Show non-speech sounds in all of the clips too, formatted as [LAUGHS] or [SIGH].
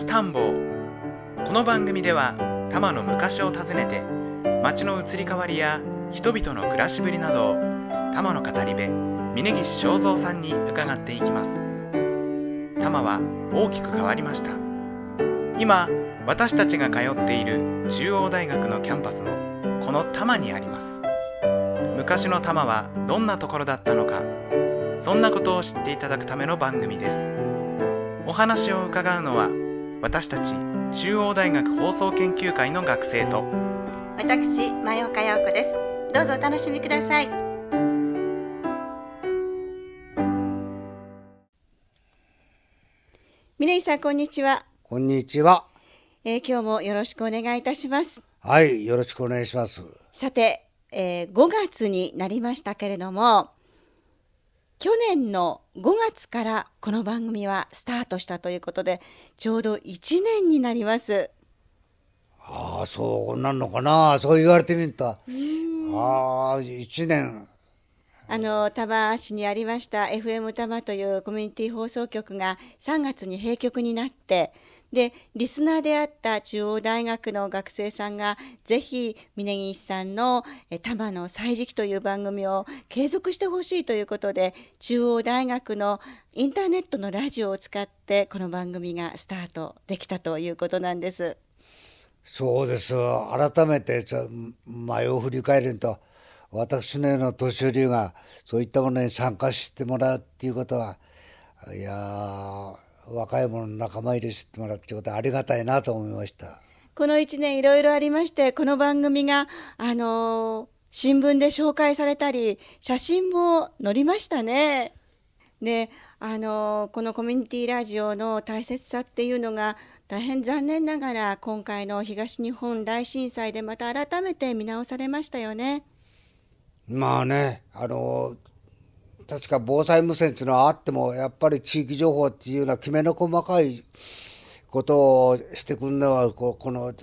昔探訪この番組では多摩の昔を訪ねて町の移り変わりや人々の暮らしぶりなどを多摩の語り部峯岸正三さんに伺っていきます多摩は大きく変わりました今私たちが通っている中央大学のキャンパスもこの多摩にあります昔の多摩はどんなところだったのかそんなことを知っていただくための番組ですお話を伺うのは私たち中央大学放送研究会の学生と私前岡陽子ですどうぞお楽しみください峰井さんこんにちはこんにちは、えー、今日もよろしくお願いいたしますはいよろしくお願いしますさて、えー、5月になりましたけれども去年の5月からこの番組はスタートしたということでちょうど1年になりますああそうなんのかなそう言われてみるとああ1年あの多摩市にありました FM 多摩というコミュニティ放送局が3月に閉局になってでリスナーであった中央大学の学生さんがぜひ峯岸さんの「多摩の歳時記」という番組を継続してほしいということで中央大学のインターネットのラジオを使ってこの番組がスタートできたということなんです。そうです改めて前を振り返ると私のような年寄りがそういったものに参加してもらうっていうことはいや若い者の仲間入りしてもらってことありがたいなと思いましたこの1年いろいろありましてこの番組があの新聞で紹介されたり写真も載りましたね。ねあのこのコミュニティラジオの大切さっていうのが大変残念ながら今回の東日本大震災でまた改めて見直されましたよね。まあねあの確か防災無線っていうのはあってもやっぱり地域情報っていうのはきめの細かいことをしてくるのはここの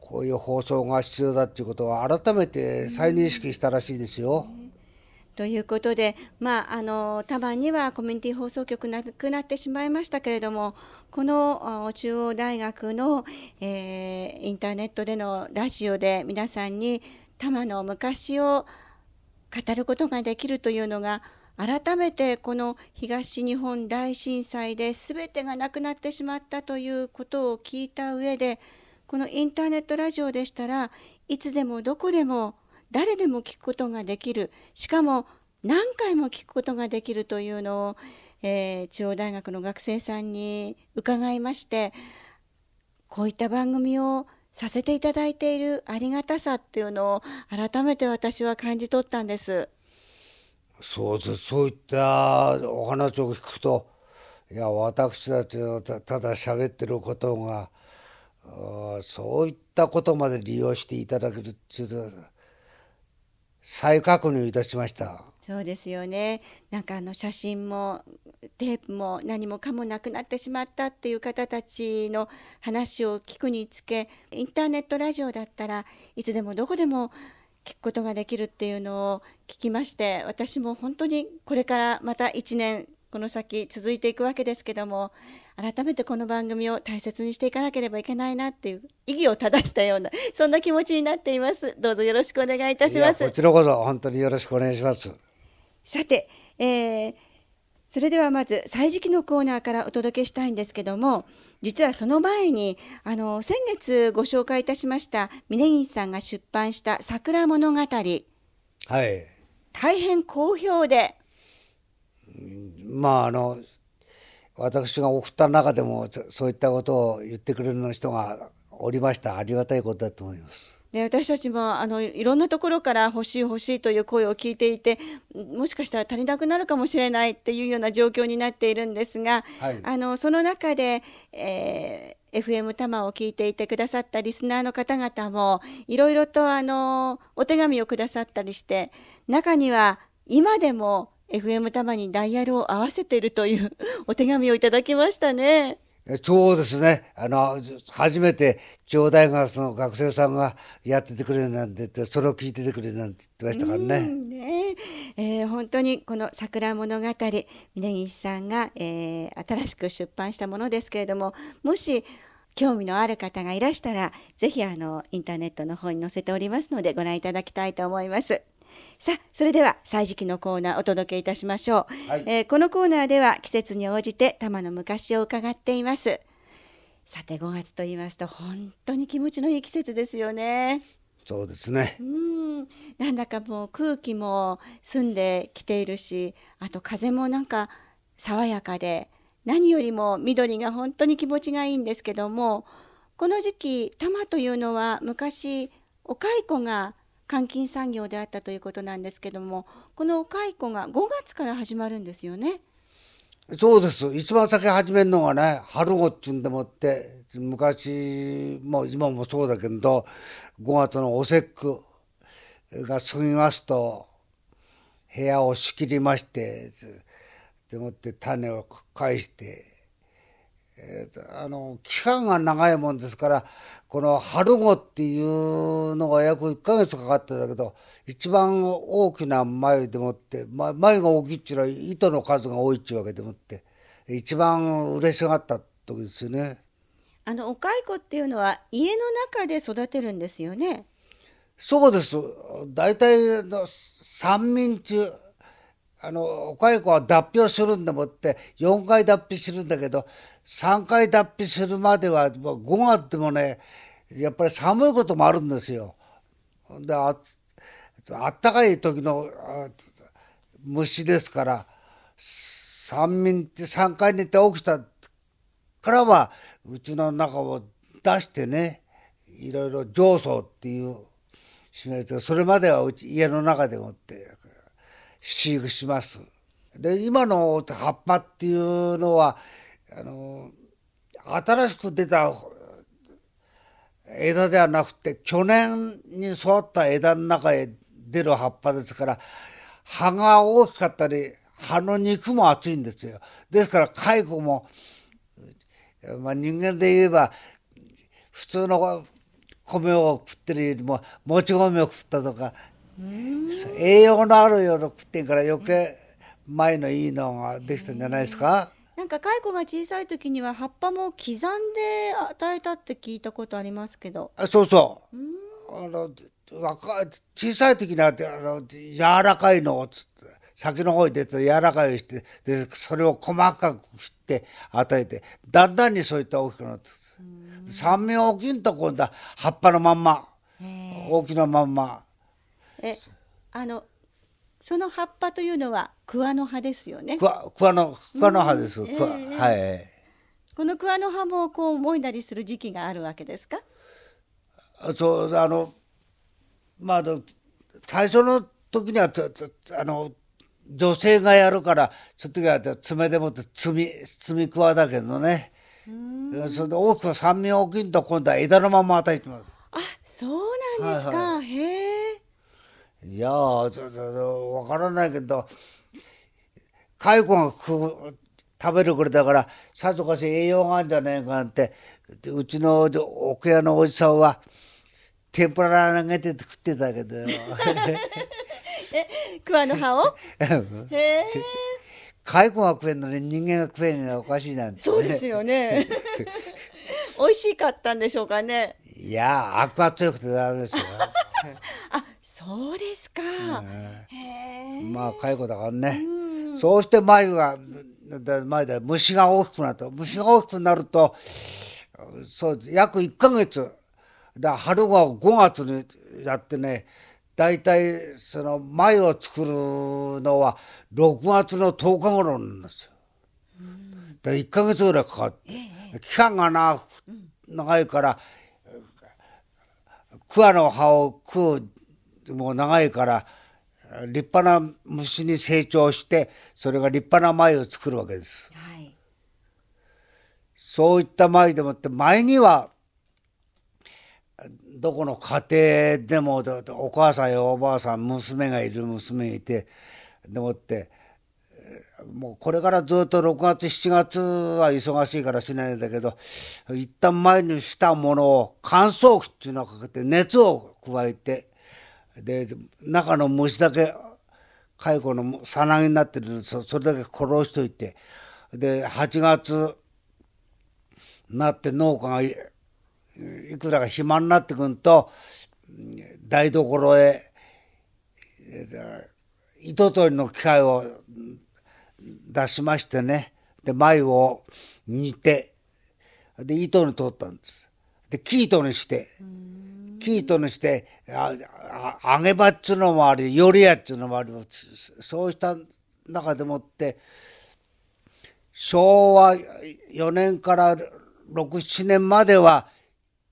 こういう放送が必要だっていうことを改めて再認識したらしいですよ。ということで、まあ、あの多摩にはコミュニティ放送局なくなってしまいましたけれどもこの中央大学の、えー、インターネットでのラジオで皆さんに多摩の昔を語ることができるというのが改めてこの東日本大震災で全てがなくなってしまったということを聞いた上でこのインターネットラジオでしたらいつでもどこでも誰でも聞くことができるしかも何回も聞くことができるというのを、えー、中央大学の学生さんに伺いましてこういった番組をさせていただいているありがたさっていうのを改めて私は感じ取ったんです。そうですそういったお話を聞くといや私たちのたただ喋ってることがそういったことまで利用していただけるっていう再確認いたしました。そうですよねなんかあの写真もテープも何もかもなくなってしまったっていう方たちの話を聞くにつけインターネットラジオだったらいつでもどこでも聞くことができるっていうのを聞きまして私も本当にこれからまた1年この先続いていくわけですけども改めてこの番組を大切にしていかなければいけないなっていう意義を正したようなそんな気持ちになっていますどうぞよろしくお願いいたしますこちらこそ本当によろしくお願いしますさて、えー、それではまず「歳時記」のコーナーからお届けしたいんですけども実はその前にあの先月ご紹介いたしました峯岸さんが出版した「桜物語」はい大変好評でまああの私が送った中でもそういったことを言ってくれる人がおりましたありがたいことだと思います。で私たちもあのいろんなところから欲しい欲しいという声を聞いていてもしかしたら足りなくなるかもしれないっていうような状況になっているんですが、はい、あのその中で、えー、FM 多摩を聞いていてくださったリスナーの方々もいろいろとあのお手紙をくださったりして中には今でも FM 多摩にダイヤルを合わせているという [LAUGHS] お手紙をいただきましたね。そうですね。あの、初めて、城大学の学生さんがやっててくれるなんて言って、それを聞いててくれるなんて言ってましたからね。ねえー、本当にこの桜物語、峯岸さんが、えー、新しく出版したものですけれども、もし、興味のある方がいらしたら、ぜひあの、インターネットの方に載せておりますので、ご覧いただきたいと思います。さあそれでは「歳時記」のコーナーお届けいたしましょう、はい、えー、このコーナーでは季節に応じて多摩の昔を伺っていますさて5月と言いますと本当に気持ちのいい季節ですよねそうですねうんなんだかもう空気も澄んできているしあと風もなんか爽やかで何よりも緑が本当に気持ちがいいんですけどもこの時期多摩というのは昔お蚕が換金産業であったということなんですけどもこの解雇が5月から始まるんですよね。そうです一番先始めるのがね春後っちゅうんでもって昔も今もそうだけど5月のお節句が過みますと部屋を仕切りましてでもって種を返してえー、あの期間が長いもんですからこの春子っていうのが約1ヶ月かかってたけど一番大きな眉でもって、ま、眉が大きいっちゅうのは糸の数が多いっちゅうわけでもって一番嬉しがった時ですよね。あのお蚕っていうのは家の中で育てるんですよね。そうです。大体の三民中あのお蚕は脱皮をするんでもって4回脱皮するんだけど3回脱皮するまでは5月でもねやっぱり寒いこともあるんですよ。であったかい時の虫ですから三眠って3回寝て起きたからはうちの中を出してねいろいろ上層っていうしないそれまではうち家の中でもって飼育します。で今の葉っぱっていうのはあの新しく出た枝ではなくて去年に育った枝の中へ出る葉っぱですから葉が大きかったり葉の肉も厚いんですよ。ですから蚕も、まあ、人間で言えば普通の米を食ってるよりももち米を食ったとか栄養のあるような食ってんから余計前のいいのができたんじゃないですか。なんか蚕が小さい時には葉っぱも刻んで与えたって聞いたことありますけどあそうそうあの若い小さい時にはあの柔らかいのをつって先の方に出て柔らかいしてでそれを細かく切って与えてだんだんにそういった大きくなって3面大きいんと今度は葉っぱのまんま大きなまんま。えあのその葉っぱというのは桑の葉ですよね。桑桑の桑の葉です。うんえー、はい。この桑の葉もこう思いなりする時期があるわけですか。そうあのまあ最初の時にはあの女性がやるから爪でもって摘み摘み桑だけどね。それで大きく酸味大きいと今度は枝のまま与えてます。あそうなんですか。はいはい、へえ。いやわからないけど蚕が食食べるくれたからさぞかし栄養があるんじゃねえかってうちの奥屋のおじさんは天ぷら投げて食ってたけど [LAUGHS] え桑の葉を [LAUGHS] へえ蚕が食えんのに人間が食えんのはおかしいなんて、ね、そうですよね [LAUGHS] 美味しかったんでしょうかねいやあ、クは強くてダメですよあそうですか、ね、まあ介護だからね、うん、そうして前が前で虫が大きくなると虫が大きくなるとそう約一か月だ春が五月にやってね大体その前を作るのは6月の10日頃なんですよ。で1か月ぐらいかかって、ええ、期間が長長いから桑の葉を食うもう長いから立派な虫に成長してそれが立派な繭を作るわけです。はい、そういった繭でもって前にはどこの家庭でもお母さんやおばあさん娘がいる娘がいてでもってもうこれからずっと6月7月は忙しいからしないんだけど一旦前にしたものを乾燥機っていうのをかけて熱を加えてで中の虫だけ蚕のさなぎになってるそそれだけ殺しといてで8月になって農家がいくらか暇になってくんと台所へ糸取りの機械を出しましてねで繭を煮てで糸に取ったんですで生糸にして。うんキートにして揚げ場っつうのもありよりやっつうのもありそうした中でもって昭和4年から67年までは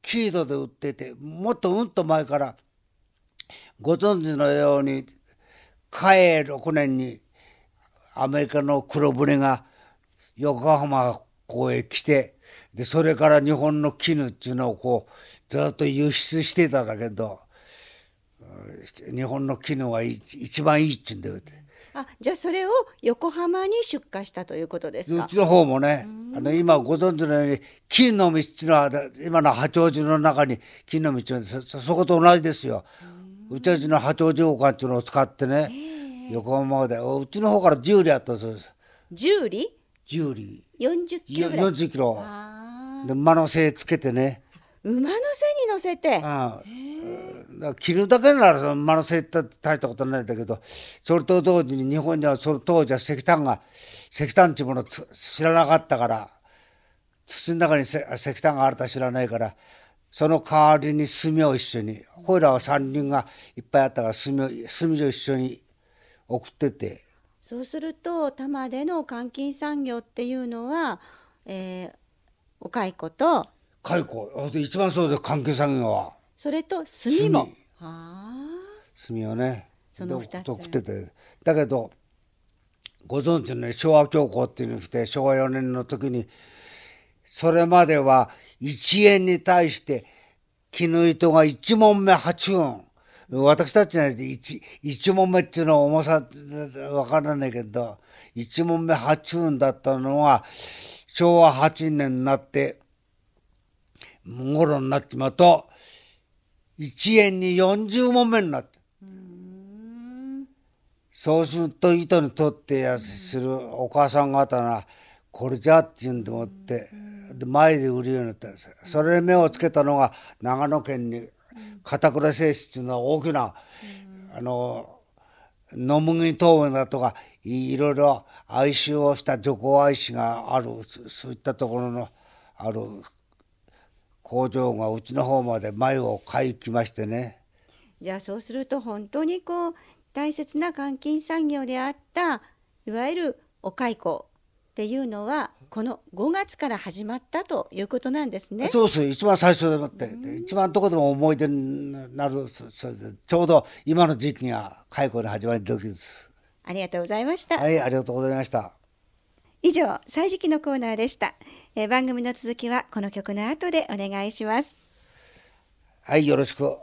キートで売っててもっとうんと前からご存知のように嘉永6年にアメリカの黒船が横浜港へ来てでそれから日本の絹っていうのをこうずっと輸出してたんだけど日本の機能が一番いいっちゅうんだよってあじゃあそれを横浜に出荷したということですかうちの方もねあの今ご存知のように金の道の今の八王子の中に金の道そそこと同じですようちの八王子王冠っていうのを使ってね、横浜までうちの方から10里あったそうです十里十里40キロ40キロで馬の背つけてね馬の背に乗せてああ着るだけなら馬の背って大したことないんだけどそれと同時に日本にはその当時は石炭が石炭っちいうもの知らなかったから土の中に石炭があるとは知らないからその代わりに炭を一緒にほいらは山林がいっぱいあったから炭を炭を一緒に送ってて。そうすると多摩での換金産業っていうのは、えー、お蚕と解雇一番そうで関係作業はそれと炭も炭炭をねその2つっててだけどご存知の、ね、昭和恐慌っていうのが来て昭和4年の時にそれまでは1円に対して絹糸が1問目8分私たちなん 1, 1問目っていうのは重さわからないけど1問目8分だったのが昭和8年になって頃になってまた1円に40文目になってそうすると糸にとってやするお母さん方がこれじゃって言うんでもってで前で売るようになったんですそれで目をつけたのが長野県に片倉製紙っていうのは大きなあの野麦糖園だとかいろいろ哀愁をした女工愛愁があるそういったところのある工場がうちの方まで前を買いきましてねじゃあそうすると本当にこう大切な監禁産業であったいわゆるお蚕っていうのはこの5月から始まったということなんですね。そうです一番最初でもって、う一番どこでも思い出になるちょうど今の時期が開校の始まり時です。ありがとうございました。はいありがとうございました。以上「歳時記」のコーナーでした、えー、番組の続きはこの曲の後でお願いしますはいよろしく